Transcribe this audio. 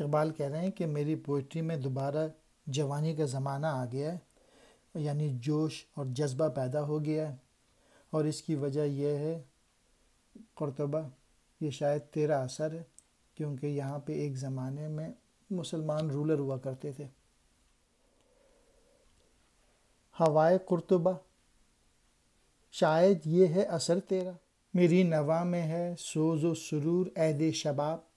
इकबाल कह रहे हैं कि मेरी पोइट्री में दोबारा जवानी का ज़माना आ गया है यानी जोश और जज्बा पैदा हो गया है और इसकी वजह यह है करतबा ये शायद तेरा असर है क्योंकि यहाँ पे एक ज़माने में मुसलमान रूलर हुआ करते थे हवाए कुर्तबा शायद ये है असर तेरा मेरी नवा में है सोज़ व सुरूर एद शबाब